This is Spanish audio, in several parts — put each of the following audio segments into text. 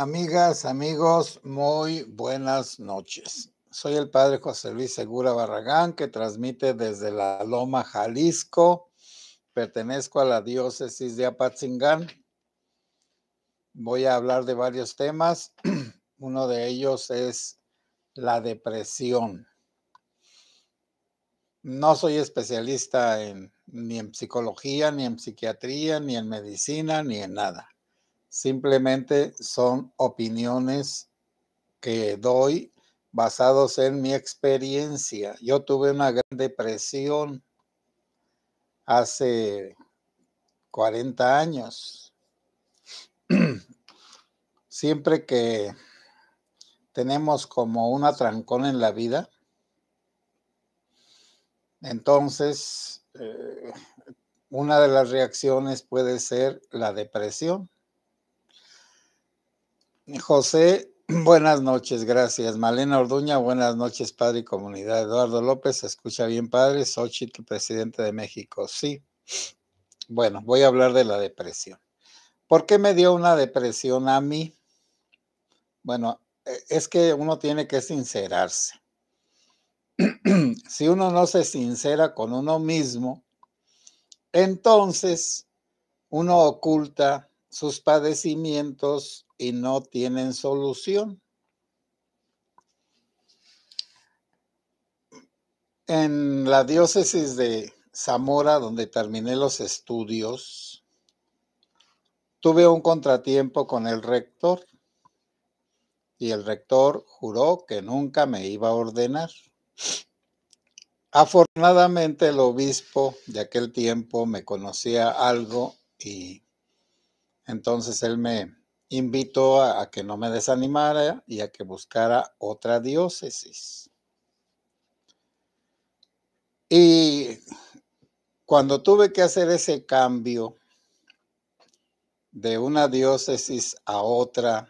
Amigas, amigos, muy buenas noches. Soy el padre José Luis Segura Barragán, que transmite desde la Loma, Jalisco. Pertenezco a la diócesis de Apatzingán. Voy a hablar de varios temas. Uno de ellos es la depresión. No soy especialista en, ni en psicología, ni en psiquiatría, ni en medicina, ni en nada Simplemente son opiniones que doy basados en mi experiencia. Yo tuve una gran depresión hace 40 años. Siempre que tenemos como una trancón en la vida, entonces eh, una de las reacciones puede ser la depresión. José, buenas noches, gracias. Malena Orduña, buenas noches, padre y comunidad. Eduardo López, escucha bien, padre. Xochitl, presidente de México. Sí. Bueno, voy a hablar de la depresión. ¿Por qué me dio una depresión a mí? Bueno, e, es que uno tiene que sincerarse. si uno no se sincera con uno mismo, entonces uno oculta sus padecimientos, y no tienen solución. En la diócesis de Zamora, donde terminé los estudios, tuve un contratiempo con el rector y el rector juró que nunca me iba a ordenar. Afortunadamente el obispo de aquel tiempo me conocía algo y entonces él me Invito a, a que no me desanimara y a que buscara otra diócesis. Y cuando tuve que hacer ese cambio de una diócesis a otra,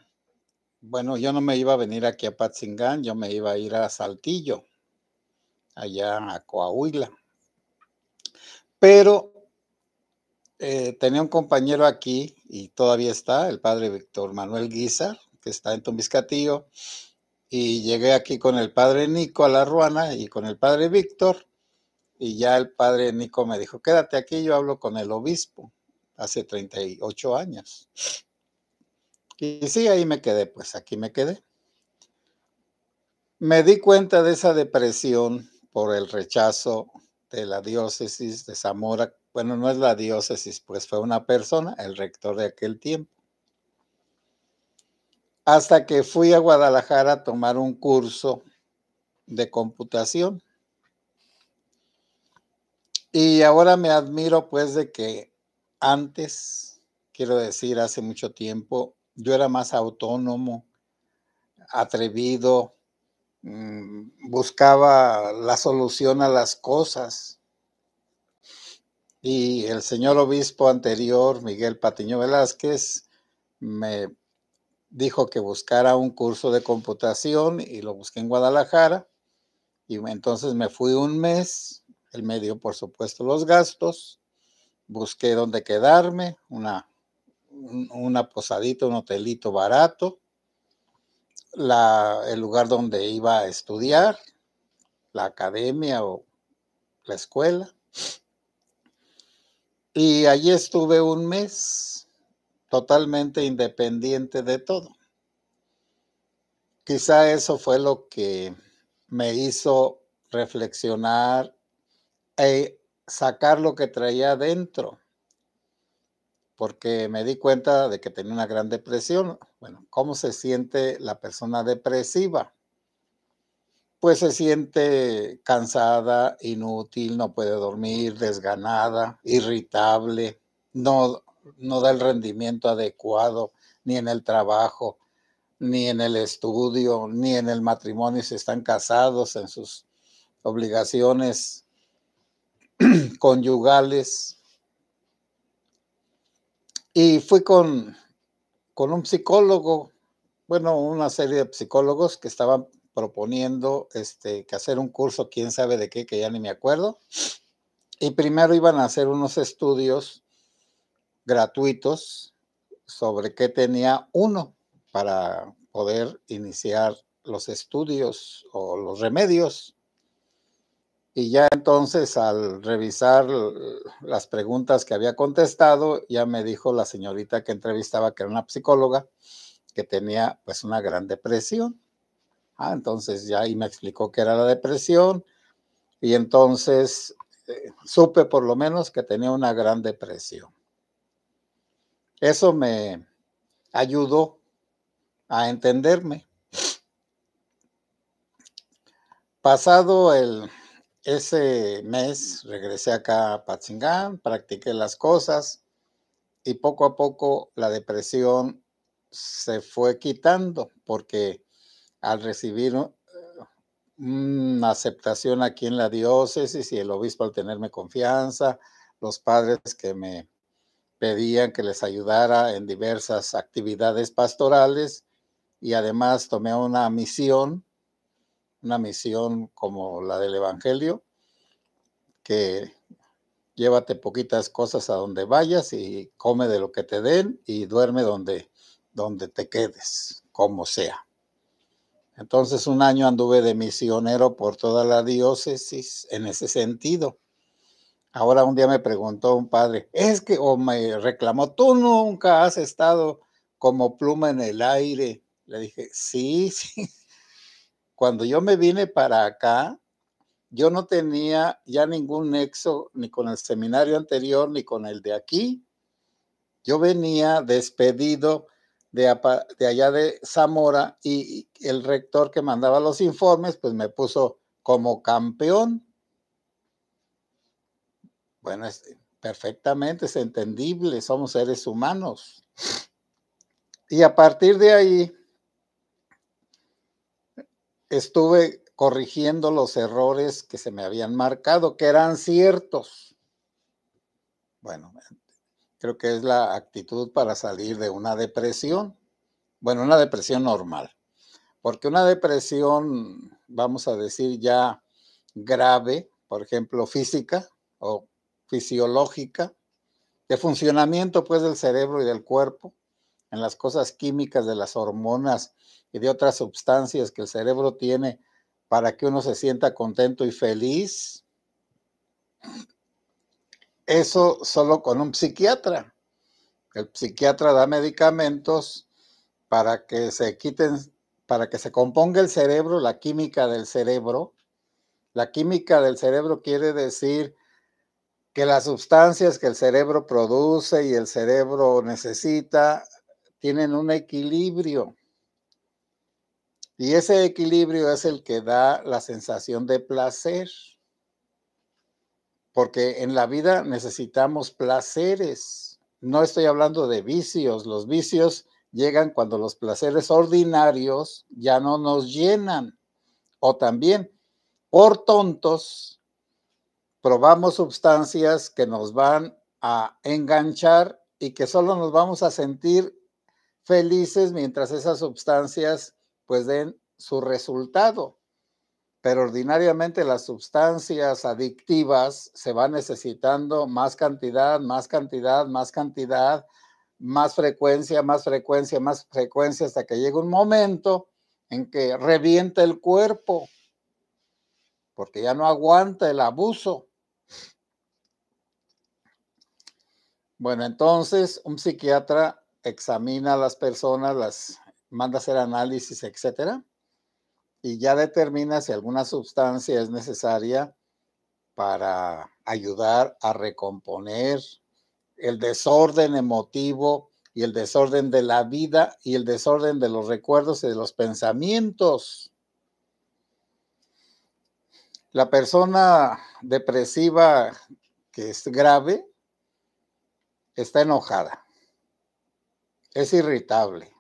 bueno, yo no me iba a venir aquí a Patzingán, yo me iba a ir a Saltillo, allá a Coahuila. Pero eh, tenía un compañero aquí y todavía está, el padre Víctor Manuel Guizar, que está en Tumbiscatillo, y llegué aquí con el padre Nico a la Ruana y con el padre Víctor, y ya el padre Nico me dijo, quédate aquí, yo hablo con el obispo, hace 38 años. Y sí, ahí me quedé, pues aquí me quedé. Me di cuenta de esa depresión por el rechazo de la diócesis de Zamora bueno, no es la diócesis, pues fue una persona, el rector de aquel tiempo. Hasta que fui a Guadalajara a tomar un curso de computación. Y ahora me admiro pues de que antes, quiero decir, hace mucho tiempo, yo era más autónomo, atrevido, mm, buscaba la solución a las cosas y el señor obispo anterior, Miguel Patiño Velázquez, me dijo que buscara un curso de computación y lo busqué en Guadalajara. Y entonces me fui un mes, él me dio por supuesto los gastos, busqué dónde quedarme, una, posadita, un hotelito barato, el lugar donde iba a estudiar, la academia o la escuela. Y allí estuve un mes totalmente independiente de todo. Quizá eso fue lo que me hizo reflexionar y e sacar lo que traía adentro, porque me di cuenta de que tenía una gran depresión. Bueno, ¿cómo se siente la persona depresiva? pues se siente cansada, inútil, no puede dormir, desganada, irritable, no, no da el rendimiento adecuado ni en el trabajo, ni en el estudio, ni en el matrimonio, si están casados en sus obligaciones conyugales. Y fui con, con un psicólogo, bueno, una serie de psicólogos que estaban proponiendo este, que hacer un curso, quién sabe de qué, que ya ni me acuerdo. Y primero iban a hacer unos estudios gratuitos sobre qué tenía uno para poder iniciar los estudios o los remedios. Y ya entonces al revisar las preguntas que había contestado, ya me dijo la señorita que entrevistaba, que era una psicóloga, que tenía pues una gran depresión. Ah, entonces ya ahí me explicó que era la depresión y entonces eh, supe por lo menos que tenía una gran depresión. Eso me ayudó a entenderme. Pasado el, ese mes, regresé acá a Patsingán, practiqué las cosas y poco a poco la depresión se fue quitando porque al recibir una mm, aceptación aquí en la diócesis y el obispo al tenerme confianza, los padres que me pedían que les ayudara en diversas actividades pastorales y además tomé una misión, una misión como la del Evangelio, que llévate poquitas cosas a donde vayas y come de lo que te den y duerme donde, donde te quedes, como sea. Entonces un año anduve de misionero por toda la diócesis en ese sentido. Ahora un día me preguntó un padre, es que, o me reclamó, tú nunca has estado como pluma en el aire. Le dije, sí, sí. Cuando yo me vine para acá, yo no tenía ya ningún nexo ni con el seminario anterior ni con el de aquí. Yo venía despedido de, allá de Zamora y el rector que mandaba los informes, pues me puso como campeón. Bueno, perfectamente, es entendible, somos seres humanos. Y a partir de ahí, estuve corrigiendo los errores que se me habían marcado, que eran ciertos. Bueno, creo que es la actitud para salir de una depresión. Bueno, una depresión normal, porque una depresión, vamos a decir ya grave, por ejemplo, física o fisiológica, de funcionamiento pues del cerebro y del cuerpo, en las cosas químicas de las hormonas y de otras sustancias que el cerebro tiene para que uno se sienta contento y feliz. Eso solo con un psiquiatra. El psiquiatra da medicamentos para que se quiten, para que se componga el cerebro, la química del cerebro. La química del cerebro quiere decir que las sustancias que el cerebro produce y el cerebro necesita tienen un equilibrio. Y ese equilibrio es el que da la sensación de placer porque en la vida necesitamos placeres. No estoy hablando de vicios, los vicios llegan cuando los placeres ordinarios ya no nos llenan. O también, por tontos, probamos sustancias que nos van a enganchar y que solo nos vamos a sentir felices mientras esas sustancias pues den su resultado pero ordinariamente las sustancias adictivas se van necesitando más cantidad, más cantidad, más cantidad, más frecuencia, más frecuencia, más frecuencia, hasta que llega un momento en que revienta el cuerpo, porque ya no aguanta el abuso. Bueno, entonces un psiquiatra examina a las personas, las manda a hacer análisis, etcétera y ya determina si alguna sustancia es necesaria para ayudar a recomponer el desorden emotivo y el desorden de la vida y el desorden de los recuerdos y de los pensamientos. La persona depresiva que es grave está enojada, es irritable,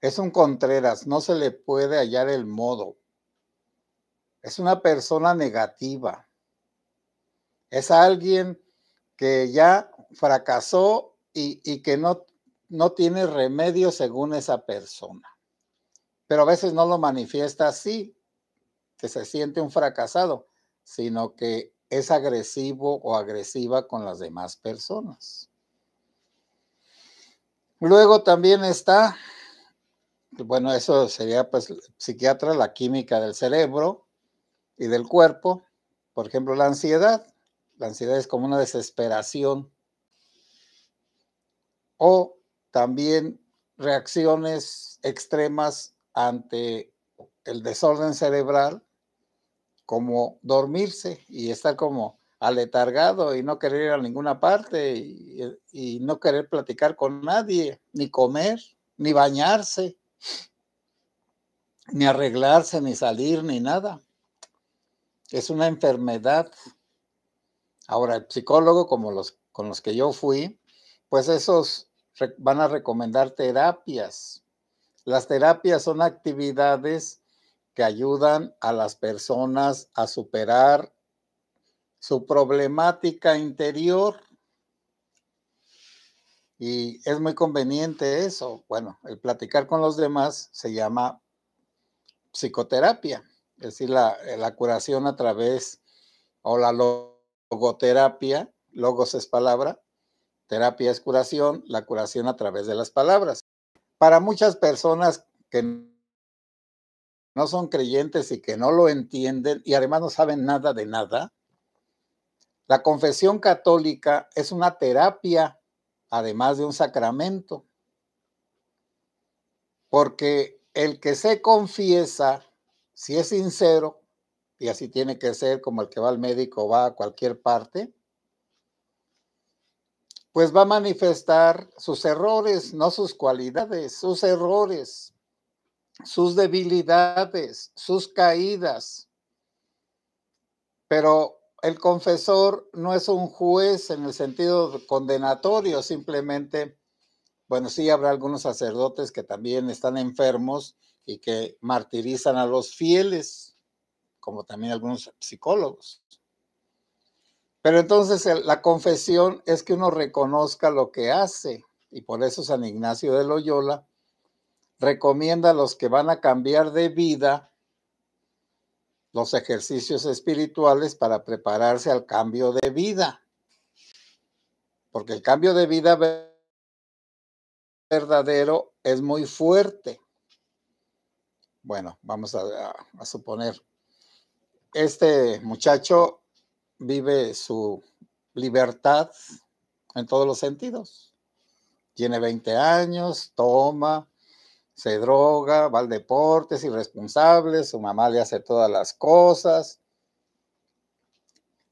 es un Contreras, no se le puede hallar el modo. Es una persona negativa. Es alguien que ya fracasó y, que no, no tiene remedio según esa persona. Pero a veces no lo manifiesta así, que se siente un fracasado, sino que es agresivo o agresiva con las demás personas. Luego también está bueno, eso sería pues psiquiatra, la química del cerebro y del cuerpo. Por ejemplo, la ansiedad. La ansiedad es como una desesperación. O también reacciones extremas ante el desorden cerebral, como dormirse y estar como aletargado y no querer ir a ninguna parte y no querer platicar con nadie, ni comer, ni bañarse ni arreglarse, ni salir, ni nada. Es una enfermedad. Ahora, el psicólogo, como los con los que yo fui, pues esos van a recomendar terapias. Las terapias son actividades que ayudan a las personas a superar su problemática interior. Y es muy conveniente eso. Bueno, el platicar con los demás se llama psicoterapia, es decir, eh, la, curación a través o la logoterapia, logos es palabra, terapia es curación, la curación a través de las palabras. Para muchas personas que no son creyentes y que no lo entienden y además no saben nada de nada, la confesión católica es una terapia además de un sacramento. Porque el que se confiesa, si es sincero, y así tiene que ser como el que va al médico, va a cualquier parte, pues va a manifestar sus errores, no sus cualidades, sus errores, sus debilidades, sus caídas. Pero el confesor no es un juez en el sentido condenatorio, simplemente, bueno, sí habrá algunos sacerdotes que también están enfermos y que martirizan a los fieles, como también algunos psicólogos. Pero entonces la confesión es que uno reconozca lo que hace, y por eso San Ignacio de Loyola recomienda a los que van a cambiar de vida los ejercicios espirituales para prepararse al cambio de vida. Porque el cambio de vida verdadero es muy fuerte. Bueno, vamos a, suponer, este muchacho vive su libertad en todos los sentidos. Tiene 20 años, toma, se droga, va al deporte, es irresponsable, su mamá le hace todas las cosas,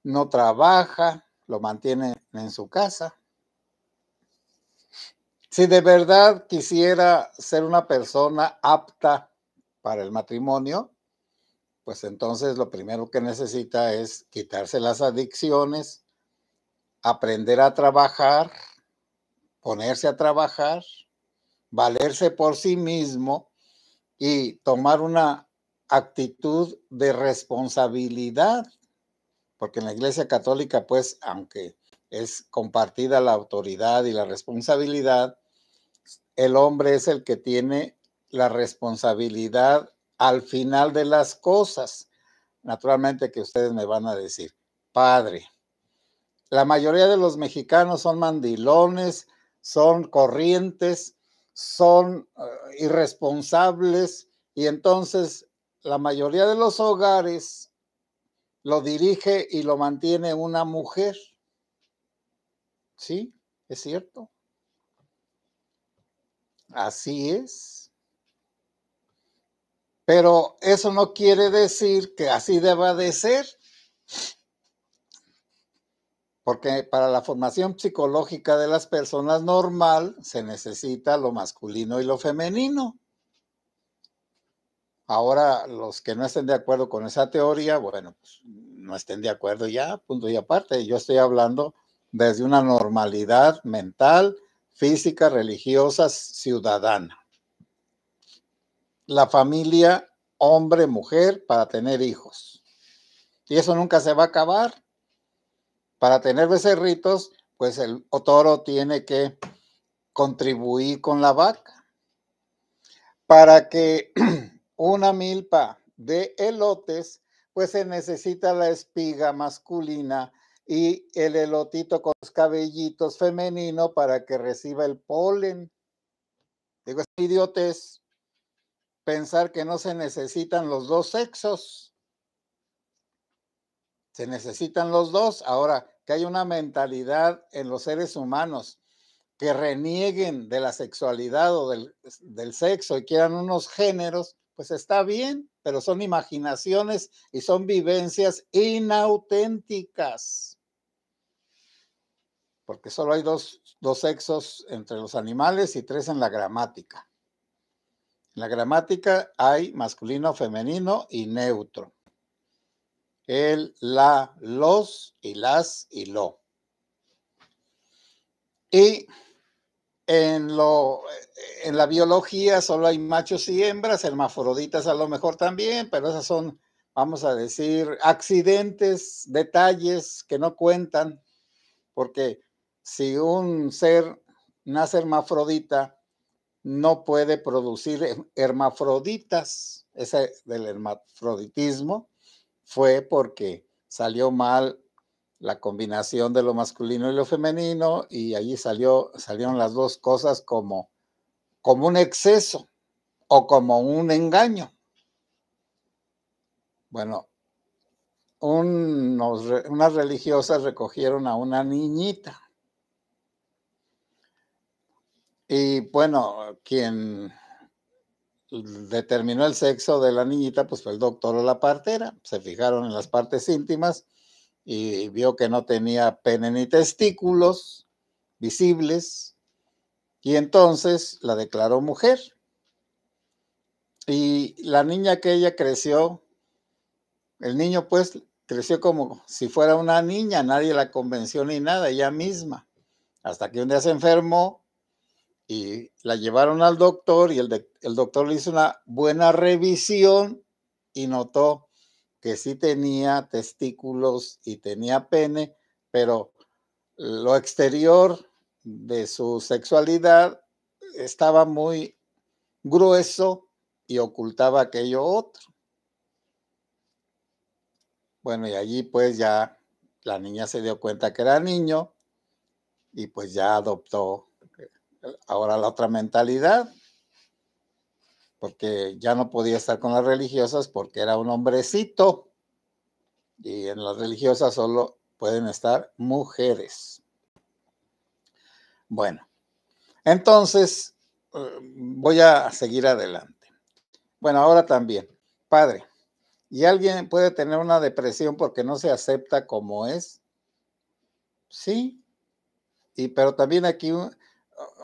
no trabaja, lo mantiene en su casa. Si de verdad quisiera ser una persona apta para el matrimonio, pues entonces lo primero que necesita es quitarse las adicciones, aprender a trabajar, ponerse a trabajar, valerse por sí mismo y tomar una actitud de responsabilidad, porque en la Iglesia Católica, pues, aunque es compartida la autoridad y la responsabilidad, el hombre es el que tiene la responsabilidad al final de las cosas. Naturalmente que ustedes me van a decir, padre, la mayoría de los mexicanos son mandilones, son corrientes, son eh, irresponsables y entonces la mayoría de los hogares lo dirige y lo mantiene una mujer. Sí, es cierto. Así es. Pero eso no quiere decir que así deba de ser porque para la formación psicológica de las personas normal se necesita lo masculino y lo femenino. Ahora, los que no estén de acuerdo con esa teoría, bueno, pues no estén de acuerdo ya, punto y aparte. Yo estoy hablando desde una normalidad mental, física, religiosa, ciudadana. La familia hombre-mujer para tener hijos. Y eso nunca se va a acabar. Para tener becerritos, pues el toro tiene que contribuir con la vaca. Para que una milpa de elotes, pues se necesita la espiga masculina y el elotito con los cabellitos femenino para que reciba el polen. Digo, es idiotes pensar que no se necesitan los dos sexos. Se necesitan los dos. Ahora, que hay una mentalidad en los seres humanos que renieguen de la sexualidad o del, sexo y quieran unos géneros, pues está bien, pero son imaginaciones y son vivencias inauténticas. Porque solo hay dos sexos entre los animales y tres en la gramática. En la gramática hay masculino, femenino y neutro el, la, los y las y lo. Y en, lo, en la biología solo hay machos y hembras, hermafroditas a lo mejor también, pero esas son, vamos a decir, accidentes, detalles que no cuentan, porque si un ser nace hermafrodita, no puede producir hermafroditas, ese del hermafroditismo, fue porque salió mal la combinación de lo masculino y lo femenino y allí salió, salieron las dos cosas como, como un exceso o como un engaño. Bueno, unas religiosas recogieron a una niñita. Y bueno, quien determinó el sexo de la niñita, pues fue el doctor o la partera. Se fijaron en las partes íntimas y vio que no tenía pene ni testículos visibles. Y entonces la declaró mujer. Y la niña que ella creció, el niño pues creció como si fuera una niña, nadie la convenció ni nada, ella misma. Hasta que un día se enfermó y la llevaron al doctor y el, doctor le hizo una buena revisión y notó que sí tenía testículos y tenía pene, pero lo exterior de su sexualidad estaba muy grueso y ocultaba aquello otro. Bueno, y allí pues ya la niña se dio cuenta que era niño y pues ya adoptó ahora la otra mentalidad, porque ya no podía estar con las religiosas porque era un hombrecito y en las religiosas solo pueden estar mujeres. Bueno, entonces eh, voy a seguir adelante. Bueno, ahora también, padre, ¿y alguien puede tener una depresión porque no se acepta como es? Sí, y pero también aquí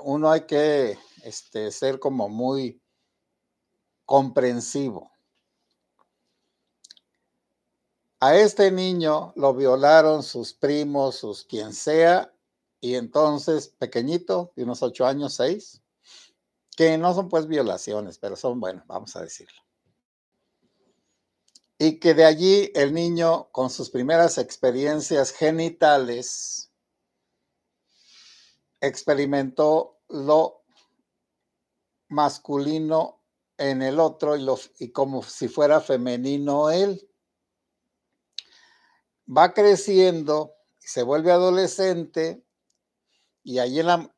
uno hay que este, ser como muy comprensivo. A este niño lo violaron sus primos, sus quien sea, y entonces pequeñito, de unos ocho años, seis, que no son pues violaciones, pero son, bueno, vamos a decirlo. Y que de allí el niño con sus primeras experiencias genitales experimentó lo masculino en el otro y, y como si fuera femenino él. Va creciendo, se vuelve adolescente y ahí en la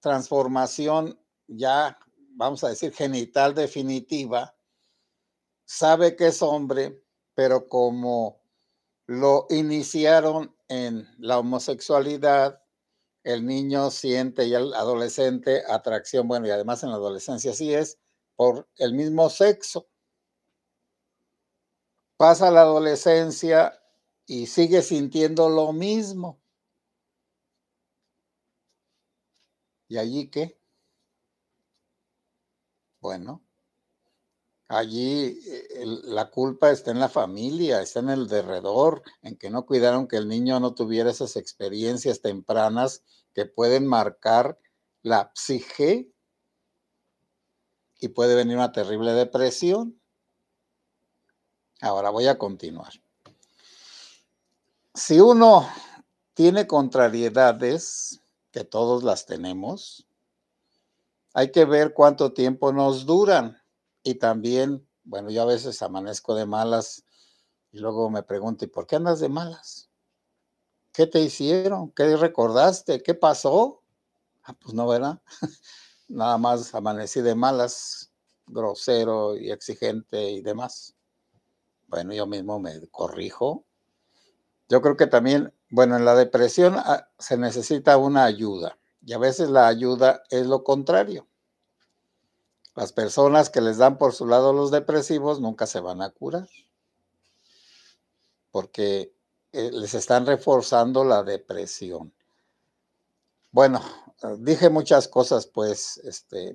transformación ya, vamos a decir, genital definitiva, sabe que es hombre, pero como lo iniciaron en la homosexualidad, el niño siente y el adolescente atracción, bueno, y además en la adolescencia sí es, por el mismo sexo. Pasa la adolescencia y sigue sintiendo lo mismo. ¿Y allí qué? Bueno, allí eh, la culpa está en la familia, está en el derredor, en que no cuidaron que el niño no tuviera esas experiencias tempranas que pueden marcar la psique y puede venir una terrible depresión. Ahora voy a continuar. Si uno tiene contrariedades, que todos las tenemos, hay que ver cuánto tiempo nos duran y también, bueno, yo a veces amanezco de malas y luego me pregunto, ¿y por qué andas de malas? ¿Qué te hicieron? ¿Qué recordaste? ¿Qué pasó? Ah, pues no, ¿verdad? Nada más amanecí de malas, grosero y exigente y demás. Bueno, yo mismo me corrijo. Yo creo que también, bueno, en la depresión ah, se necesita una ayuda y a veces la ayuda es lo contrario. Las personas que les dan por su lado los depresivos nunca se van a curar, porque eh, les están reforzando la depresión. Bueno, dije muchas cosas, pues, este,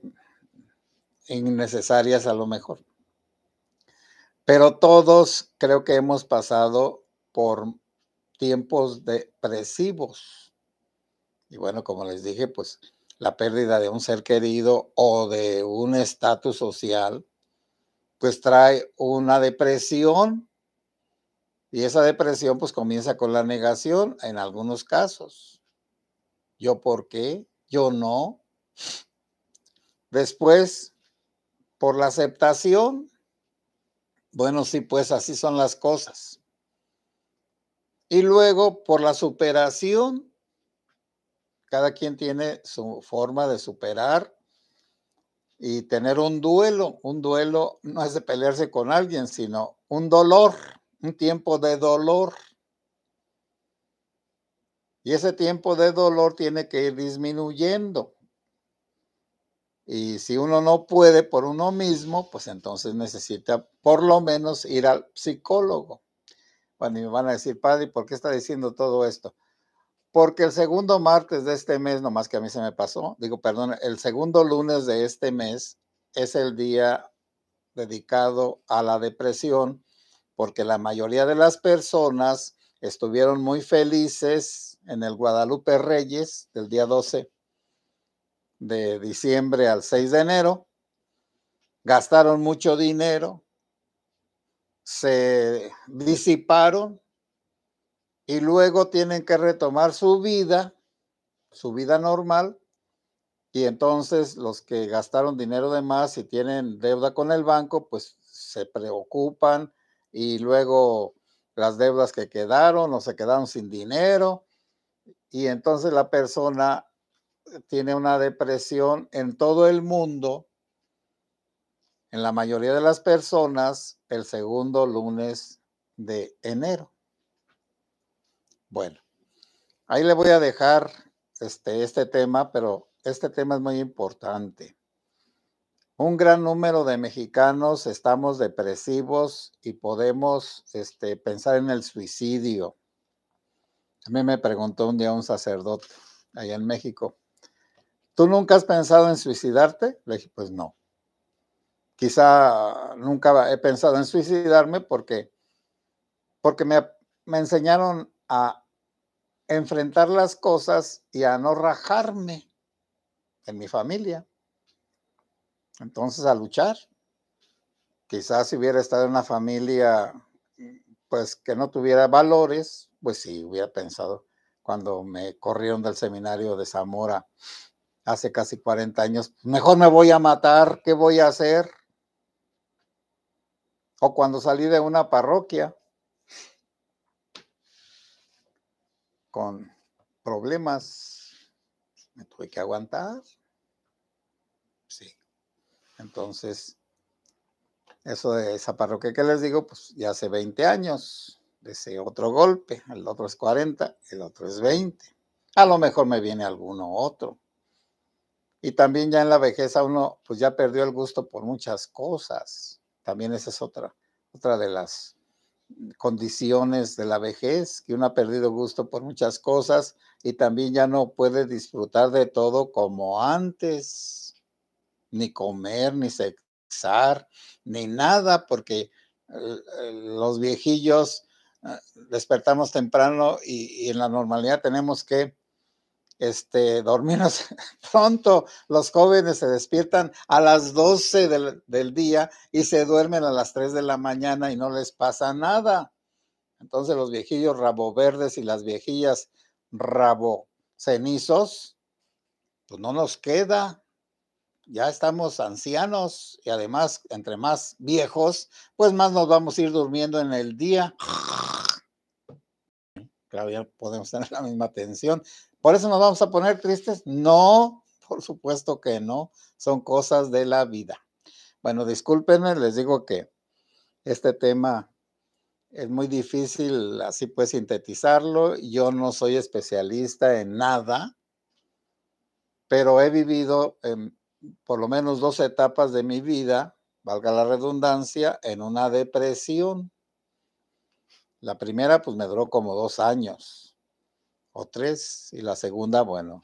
innecesarias a lo mejor. Pero todos creo que hemos pasado por tiempos depresivos. Y bueno, como les dije, pues la pérdida de un ser querido o de un estatus social, pues trae una depresión. Y esa depresión pues comienza con la negación en algunos casos. ¿Yo por qué? ¿Yo no? Después, por la aceptación. Bueno, sí, pues así son las cosas. Y luego, por la superación cada quien tiene su forma de superar y tener un duelo. Un duelo no es de pelearse con alguien, sino un dolor, un tiempo de dolor. Y ese tiempo de dolor tiene que ir disminuyendo. Y si uno no puede por uno mismo, pues entonces necesita por lo menos ir al psicólogo. Bueno, y me van a decir, padre, ¿por qué está diciendo todo esto? porque el segundo martes de este mes, nomás que a mí se me pasó, digo, perdón, el segundo lunes de este mes es el día dedicado a la depresión, porque la mayoría de las personas estuvieron muy felices en el Guadalupe Reyes del día 12 de diciembre al 6 de enero, gastaron mucho dinero, se disiparon y luego tienen que retomar su vida, su vida normal, y entonces los que gastaron dinero de más y tienen deuda con el banco, pues se preocupan y luego las deudas que quedaron o se quedaron sin dinero, y entonces la persona tiene una depresión en todo el mundo. En la mayoría de las personas, el segundo lunes de enero. Bueno, ahí le voy a dejar este, este tema, pero este tema es muy importante. Un gran número de mexicanos estamos depresivos y podemos este, pensar en el suicidio. A mí me preguntó un día un sacerdote allá en México, ¿tú nunca has pensado en suicidarte? Le dije, pues no. Quizá nunca he pensado en suicidarme porque, porque me, me enseñaron a enfrentar las cosas y a no rajarme en mi familia. Entonces, a luchar. Quizás si hubiera estado en una familia pues que no tuviera valores, pues sí, hubiera pensado cuando me corrieron del seminario de Zamora hace casi 40 años, mejor me voy a matar, ¿qué voy a hacer? O cuando salí de una parroquia, con problemas, me tuve que aguantar. Sí. Entonces, eso de esa parroquia que les digo, pues ya hace 20 años, de ese otro golpe, el otro es 40, el otro es 20. A lo mejor me viene alguno otro. Y también ya en la vejez uno, pues ya perdió el gusto por muchas cosas. También esa es otra, otra de las condiciones de la vejez, que uno ha perdido gusto por muchas cosas y también ya no puede disfrutar de todo como antes, ni comer, ni sexar, ni nada, porque eh, eh, los viejillos eh, despertamos temprano y, y en la normalidad tenemos que este, dormirnos pronto. Los jóvenes se despiertan a las 12 del, día y se duermen a las 3 de la mañana y no les pasa nada. Entonces los viejillos rabo verdes y las viejillas rabo cenizos, pues no nos queda. Ya estamos ancianos y además, entre más viejos, pues más nos vamos a ir durmiendo en el día. Claro, ya podemos tener la misma tensión ¿Por eso nos vamos a poner tristes? No, por supuesto que no. Son cosas de la vida. Bueno, discúlpenme, les digo que este tema es muy difícil así pues sintetizarlo. Yo no soy especialista en nada, pero he vivido en por lo menos dos etapas de mi vida, valga la redundancia, en una depresión. La primera pues me duró como dos años o tres y la segunda, bueno,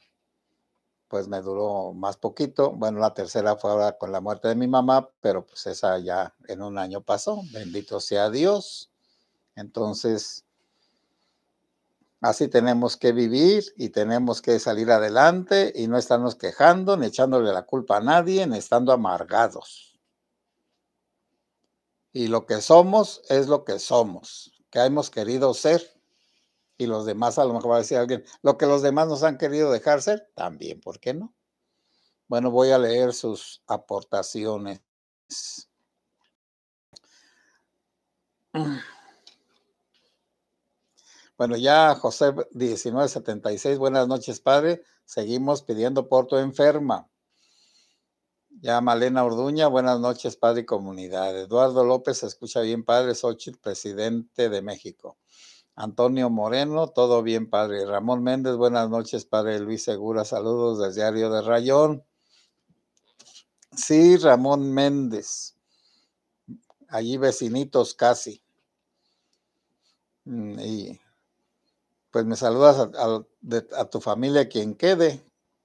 pues me duró más poquito. Bueno, la tercera fue ahora con la muerte de mi mamá, pero pues esa ya en un año pasó. Bendito sea Dios. Entonces, así tenemos que vivir y tenemos que salir adelante y no estarnos quejando, ni echándole la culpa a nadie, ni estando amargados. Y lo que somos es lo que somos, que hemos querido ser y los demás a lo mejor va a decir alguien, lo que los demás nos han querido dejar ser, también, ¿por qué no? Bueno, voy a leer sus aportaciones. Bueno, ya José 1976, buenas noches, padre. Seguimos pidiendo por tu enferma. Ya Malena Orduña, buenas noches, padre y comunidad. Eduardo López, escucha bien, padre Xochitl, presidente de México. Antonio Moreno, todo bien, padre. Ramón Méndez, buenas noches, padre Luis Segura, saludos del diario de Rayón. Sí, Ramón Méndez, allí vecinitos casi. Mm, y pues me saludas a, tu familia quien quede,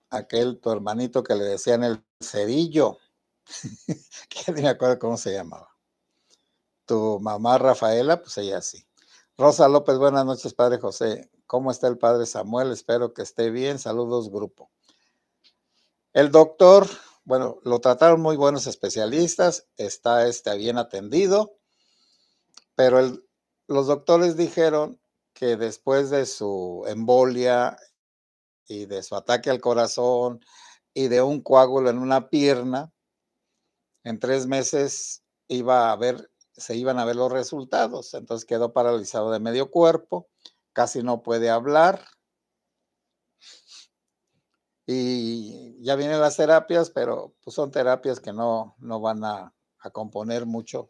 aquel tu hermanito que le decían el cerillo, que ni me acuerdo cómo se llamaba. Tu mamá Rafaela, pues ella sí. Rosa López, buenas noches, Padre José. ¿Cómo está el Padre Samuel? Espero que esté bien. Saludos, grupo. El doctor, bueno, lo trataron muy buenos especialistas, está este, bien atendido, pero los doctores dijeron que después de su embolia y de su ataque al corazón y de un coágulo en una pierna, en tres meses iba a haber se iban a ver los resultados. Entonces quedó paralizado de medio cuerpo, casi no puede hablar. Y ya vienen las terapias, pero pues, son terapias que no, van a, componer mucho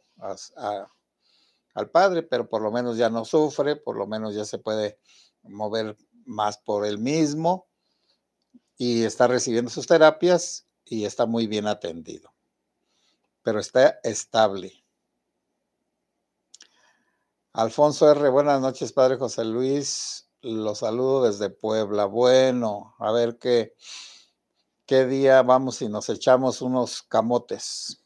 al padre, pero por lo menos ya no sufre, por lo menos ya se puede mover más por él mismo y está recibiendo sus terapias y está muy bien atendido, pero está estable. Alfonso R., buenas noches, padre José Luis. Los saludo desde Puebla. Bueno, a ver qué, qué día vamos y nos echamos unos camotes.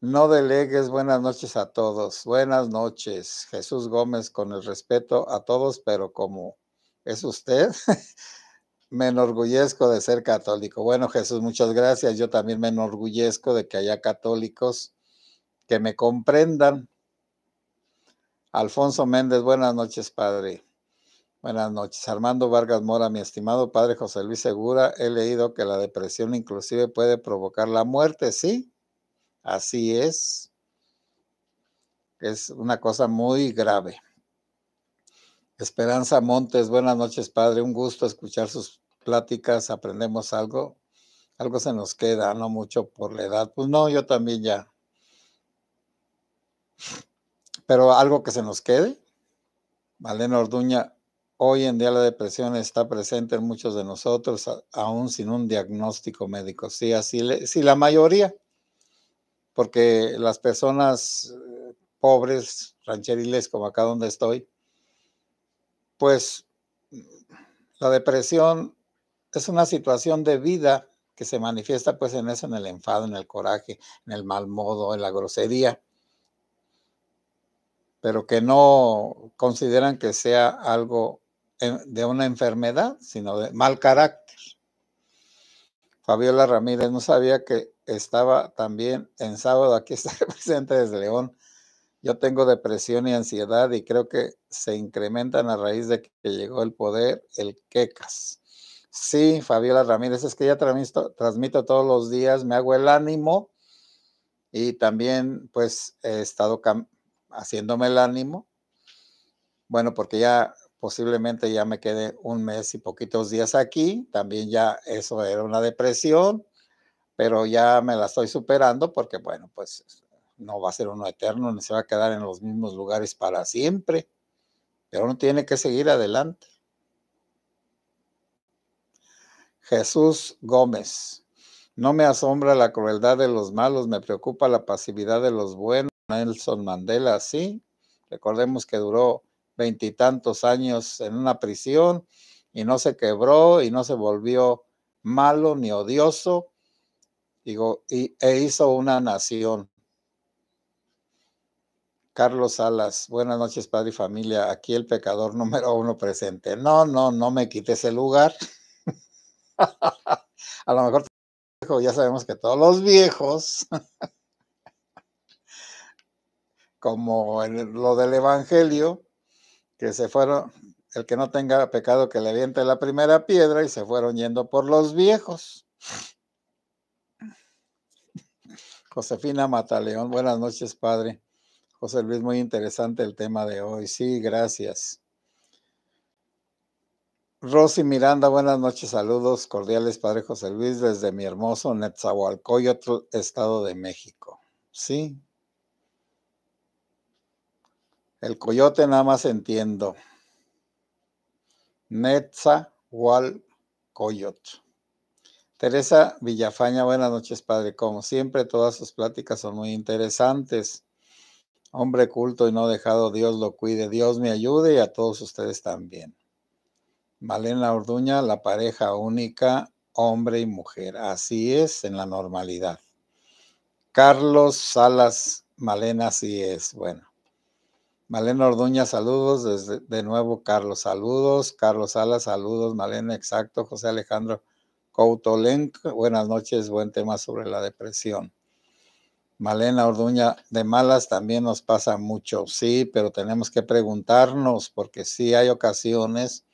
No delegues, buenas noches a todos. Buenas noches, Jesús Gómez, con el respeto a todos, pero como es usted, me enorgullezco de ser católico. Bueno, Jesús, muchas gracias. Yo también me enorgullezco de que haya católicos que me comprendan Alfonso Méndez, buenas noches, padre. Buenas noches. Armando Vargas Mora, mi estimado padre José Luis Segura, he leído que la depresión inclusive puede provocar la muerte, ¿sí? Así es. Es una cosa muy grave. Esperanza Montes, buenas noches, padre. Un gusto escuchar sus pláticas, aprendemos algo. Algo se nos queda, no mucho por la edad. Pues no, yo también ya. Pero algo que se nos quede, Valena Orduña, hoy en día la depresión está presente en muchos de nosotros, aún sin un diagnóstico médico. Sí, así, la mayoría, porque las personas eh, pobres, rancheriles, como acá donde estoy, pues la depresión es una situación de vida que se manifiesta pues en eso, en el enfado, en el coraje, en el mal modo, en la grosería pero que no consideran que sea algo de una enfermedad, sino de mal carácter. Fabiola Ramírez no sabía que estaba también en sábado, aquí está presente desde León. Yo tengo depresión y ansiedad y creo que se incrementan a raíz de que llegó el poder, el quecas. Sí, Fabiola Ramírez, es que ya transmito, transmito todos los días, me hago el ánimo y también pues he estado haciéndome el ánimo. Bueno, porque ya posiblemente ya me quedé un mes y poquitos días aquí. También ya eso era una depresión, pero ya me la estoy superando porque, bueno, pues no va a ser uno eterno, ni se va a quedar en los mismos lugares para siempre. Pero uno tiene que seguir adelante. Jesús Gómez. No me asombra la crueldad de los malos, me preocupa la pasividad de los buenos. Nelson Mandela, sí. Recordemos que duró veintitantos años en una prisión y no se quebró y no se volvió malo ni odioso. Digo, y, e hizo una nación. Carlos Salas, buenas noches, padre y familia. Aquí el pecador número uno presente. No, no, no me quites ese lugar. A lo mejor ya sabemos que todos los viejos como en lo del Evangelio, que se fueron, el que no tenga pecado que le aviente la primera piedra y se fueron yendo por los viejos. Josefina Mataleón, buenas noches, padre. José Luis, muy interesante el tema de hoy. Sí, gracias. Rosy Miranda, buenas noches, saludos cordiales, Padre José Luis, desde mi hermoso otro Estado de México. Sí, el coyote nada más entiendo. Netza Wal Coyote. Teresa Villafaña, buenas noches, padre. Como siempre, todas sus pláticas son muy interesantes. Hombre culto y no dejado, Dios lo cuide, Dios me ayude y a todos ustedes también. Malena Orduña, la pareja única, hombre y mujer. Así es en la normalidad. Carlos Salas, Malena, así es. Bueno. Malena Orduña, saludos. Desde, de nuevo, Carlos, saludos. Carlos Salas, saludos. Malena, exacto. José Alejandro Coutolenc, buenas noches. Buen tema sobre la depresión. Malena Orduña, de malas también nos pasa mucho, sí, pero tenemos que preguntarnos, porque sí hay ocasiones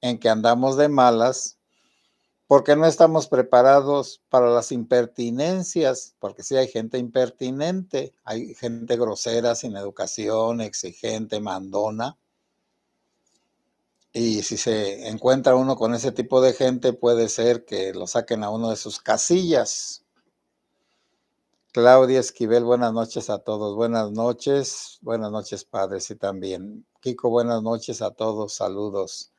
en que andamos de malas porque no estamos preparados para las impertinencias, porque sí hay gente impertinente, hay gente grosera, sin educación, exigente, mandona. Y si se encuentra uno con ese tipo de gente, puede ser que lo saquen a uno de sus casillas. Claudia Esquivel, buenas noches a todos. Buenas noches, buenas noches padres y también. Kiko, buenas noches a todos, saludos.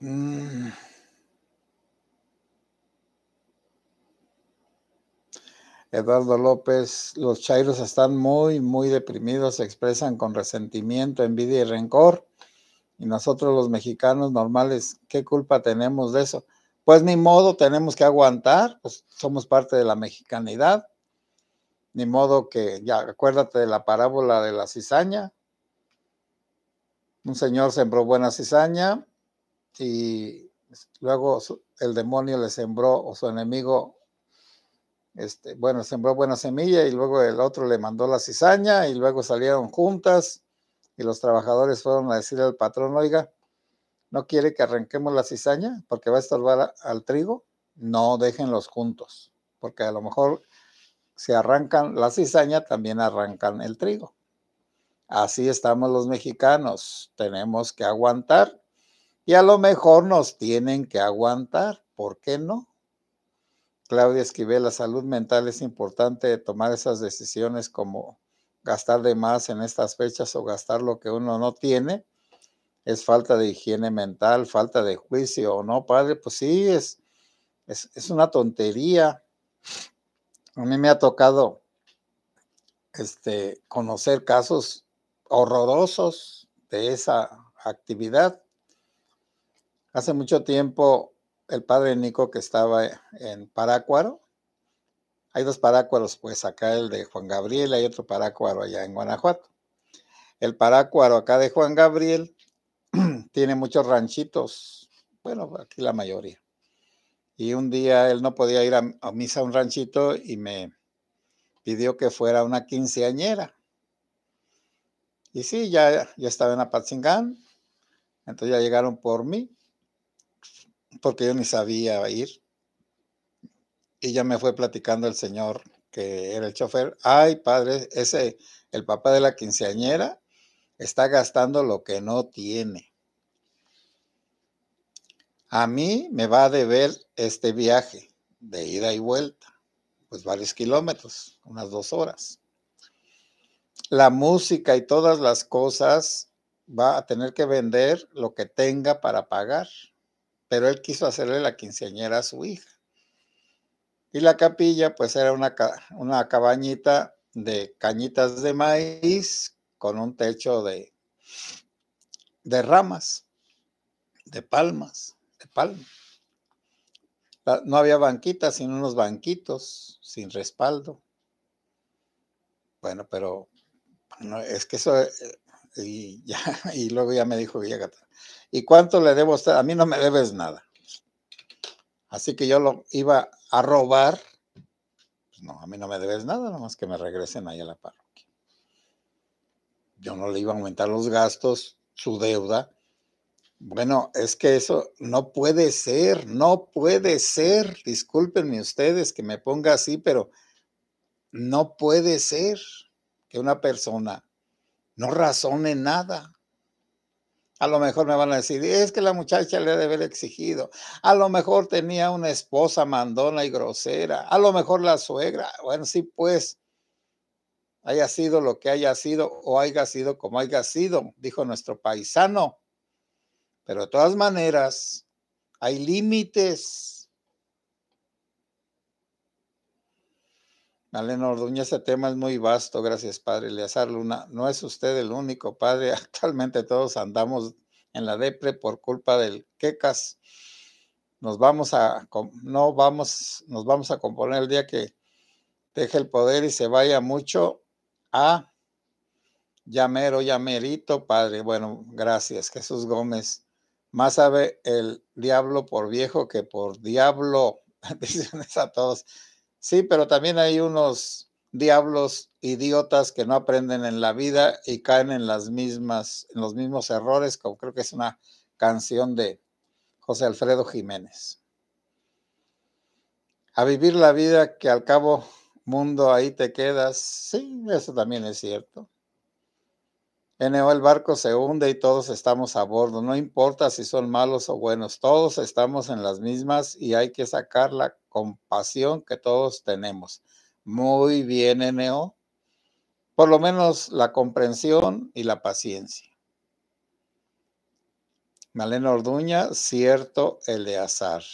Mm. Eduardo López, los chairos están muy, muy deprimidos, se expresan con resentimiento, envidia y rencor. Y nosotros los mexicanos normales, ¿qué culpa tenemos de eso? Pues ni modo, tenemos que aguantar, pues, somos parte de la mexicanidad. Ni modo que, ya acuérdate de la parábola de la cizaña. Un señor sembró buena cizaña, y luego el demonio le sembró o su enemigo, este, bueno, sembró buena semilla y luego el otro le mandó la cizaña y luego salieron juntas y los trabajadores fueron a decirle al patrón, oiga, ¿no quiere que arranquemos la cizaña porque va a estorbar al trigo? No, déjenlos juntos, porque a lo mejor si arrancan la cizaña, también arrancan el trigo. Así estamos los mexicanos, tenemos que aguantar y a lo mejor nos tienen que aguantar, ¿por qué no? Claudia Esquivel, la salud mental es importante tomar esas decisiones como gastar de más en estas fechas o gastar lo que uno no tiene. Es falta de higiene mental, falta de juicio, ¿no, padre? Pues sí, es, es, es una tontería. A mí me ha tocado este, conocer casos horrorosos de esa actividad. Hace mucho tiempo el padre Nico que estaba en Paracuaro. hay dos parácuaros, pues acá el de Juan Gabriel, hay otro Paracuaro allá en Guanajuato. El Paracuaro acá de Juan Gabriel tiene muchos ranchitos, bueno, aquí la mayoría. Y un día él no podía ir a, misa a un ranchito y me pidió que fuera una quinceañera. Y sí, ya, ya estaba en Apatzingán, entonces ya llegaron por mí porque yo ni sabía ir. Y ya me fue platicando el señor que era el chofer, ay padre, ese, el papá de la quinceañera está gastando lo que no tiene. A mí me va a deber este viaje de ida y vuelta, pues varios kilómetros, unas dos horas. La música y todas las cosas va a tener que vender lo que tenga para pagar pero él quiso hacerle la quinceañera a su hija. Y la capilla, pues era una, una cabañita de cañitas de maíz con un techo de, de ramas, de palmas, de palmas. No había banquitas, sino unos banquitos sin respaldo. Bueno, pero es que eso eh, y, ya, y luego ya me dijo ¿y cuánto le debo a usted? A mí no me debes nada. Así que yo lo iba a robar. Pues no, a mí no me debes nada, nomás que me regresen ahí a la parroquia. Yo no le iba a aumentar los gastos, su deuda. Bueno, es que eso no puede ser, no puede ser. Discúlpenme ustedes que me ponga así, pero no puede ser que una persona no razone nada. A lo mejor me van a decir, es que la muchacha le ha debe haber exigido. A lo mejor tenía una esposa mandona y grosera. A lo mejor la suegra. Bueno, sí, pues, haya sido lo que haya sido o haya sido como haya sido, dijo nuestro paisano. Pero de todas maneras, hay límites Malena Orduña, este tema es muy vasto, gracias Padre Eleazar Luna. No es usted el único Padre, actualmente todos andamos en la depre por culpa del quecas. Nos vamos a, no vamos, nos vamos a componer el día que deje el poder y se vaya mucho a llamero, llamerito, Padre. Bueno, gracias, Jesús Gómez. Más sabe el diablo por viejo que por diablo. Bendiciones a todos. Sí, pero también hay unos diablos idiotas que no aprenden en la vida y caen en las mismas, en los mismos errores, como creo que es una canción de José Alfredo Jiménez. A vivir la vida que al cabo mundo ahí te quedas, sí, eso también es cierto. En el barco se hunde y todos estamos a bordo, no importa si son malos o buenos, todos estamos en las mismas y hay que sacarla. la compasión que todos tenemos. Muy bien, Eneo. Por lo menos la comprensión y la paciencia. Malena Orduña, cierto, Eleazar.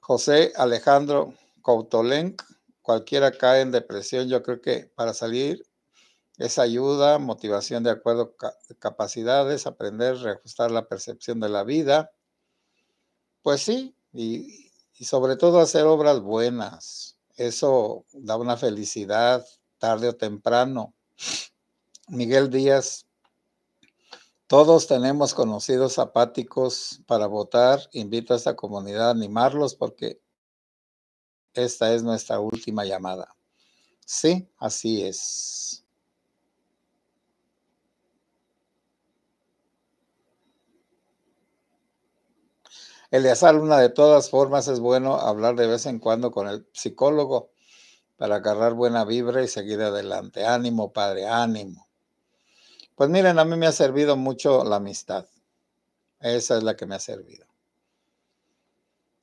José Alejandro Coutolenc, cualquiera cae en depresión, yo creo que para salir es ayuda, motivación de acuerdo capacidades, aprender, reajustar la percepción de la vida, pues sí, y, sobre todo hacer obras buenas. Eso da una felicidad tarde o temprano. Miguel Díaz, todos tenemos conocidos apáticos para votar. Invito a esta comunidad a animarlos porque esta es nuestra última llamada. Sí, así es. Eleazar una de todas formas es bueno hablar de vez en cuando con el psicólogo para agarrar buena vibra y seguir adelante. Ánimo, padre, ánimo. Pues miren, a mí me ha servido mucho la amistad. Esa es la que me ha servido.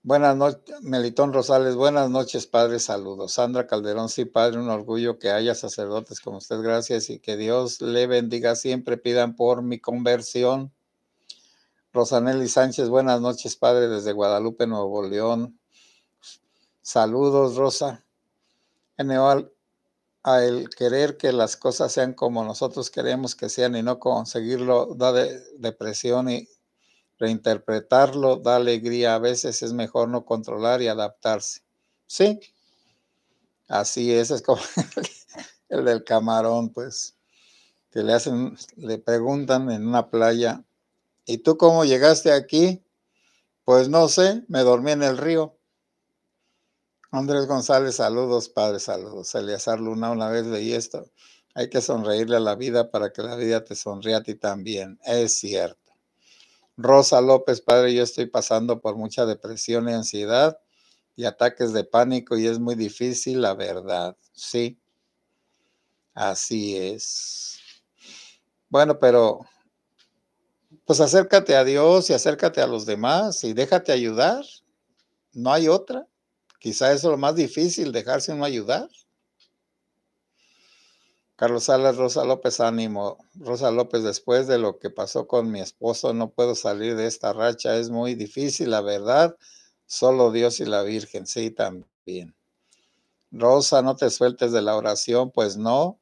Buenas noches, Melitón Rosales. Buenas noches, Padre. Saludos. Sandra Calderón, sí, Padre, un orgullo que haya sacerdotes como usted. Gracias y que Dios le bendiga siempre. Pidan por mi conversión. Rosanelli Sánchez, buenas noches, padre, desde Guadalupe, Nuevo León. Saludos, Rosa. Eneal, a el querer que las cosas sean como nosotros queremos que sean y no conseguirlo da depresión y reinterpretarlo da alegría. A veces es mejor no controlar y adaptarse. Sí, así es, es como el, el del camarón, pues, que le hacen, le preguntan en una playa ¿Y tú cómo llegaste aquí? Pues no sé, me dormí en el río. Andrés González, saludos, padre, saludos. Eleazar Luna, una vez leí esto. Hay que sonreírle a la vida para que la vida te sonría a ti también. Es cierto. Rosa López, padre, yo estoy pasando por mucha depresión y ansiedad y ataques de pánico y es muy difícil, la verdad. Sí, así es. Bueno, pero pues acércate a Dios y acércate a los demás y déjate ayudar. No hay otra. Quizá eso es lo más difícil, dejarse no ayudar. Carlos Salas, Rosa López, ánimo. Rosa López, después de lo que pasó con mi esposo, no puedo salir de esta racha. Es muy difícil, la verdad. Solo Dios y la Virgen, sí, también. Rosa, no te sueltes de la oración, pues no.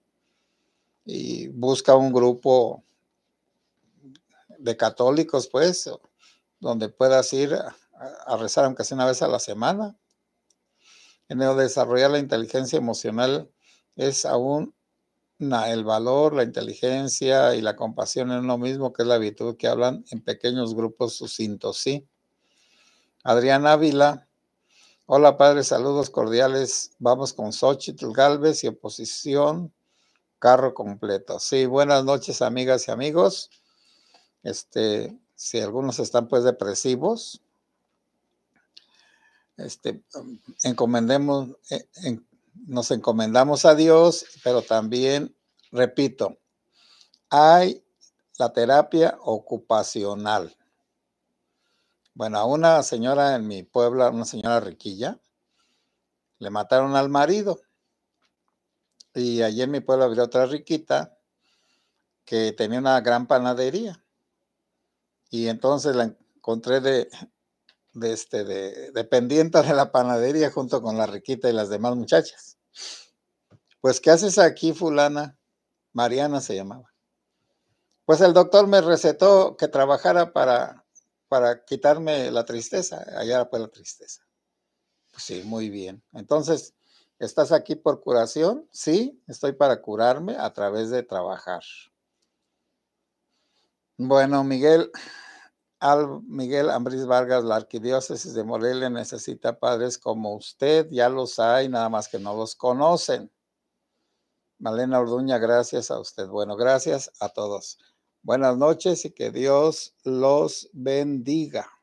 Y busca un grupo de católicos, pues, donde puedas ir a, rezar aunque sea una vez a la semana. En el desarrollar la inteligencia emocional es aún el valor, la inteligencia y la compasión en lo mismo, que es la virtud que hablan en pequeños grupos sucintos, ¿sí? Adrián Ávila, hola padre, saludos cordiales, vamos con Xochitl Galvez y oposición, carro completo. Sí, buenas noches amigas y amigos. Este, si algunos están pues depresivos, este, um, encomendemos, eh, nos encomendamos a Dios, pero también, repito, hay la terapia ocupacional. Bueno, a una señora en mi pueblo, una señora riquilla, le mataron al marido. Y allí en mi pueblo había otra riquita que tenía una gran panadería y entonces la encontré de, este, de, de la panadería junto con la riquita y las demás muchachas. Pues, ¿qué haces aquí, fulana? Mariana se llamaba. Pues el doctor me recetó que trabajara para, para quitarme la tristeza, Allá fue la tristeza. Pues sí, muy bien. Entonces, ¿estás aquí por curación? Sí, estoy para curarme a través de trabajar. Bueno, Miguel, Al, Miguel Ambris Vargas, la arquidiócesis de Morelia necesita padres como usted, ya los hay, nada más que no los conocen. Malena Orduña, gracias a usted. Bueno, gracias a todos. Buenas noches y que Dios los bendiga.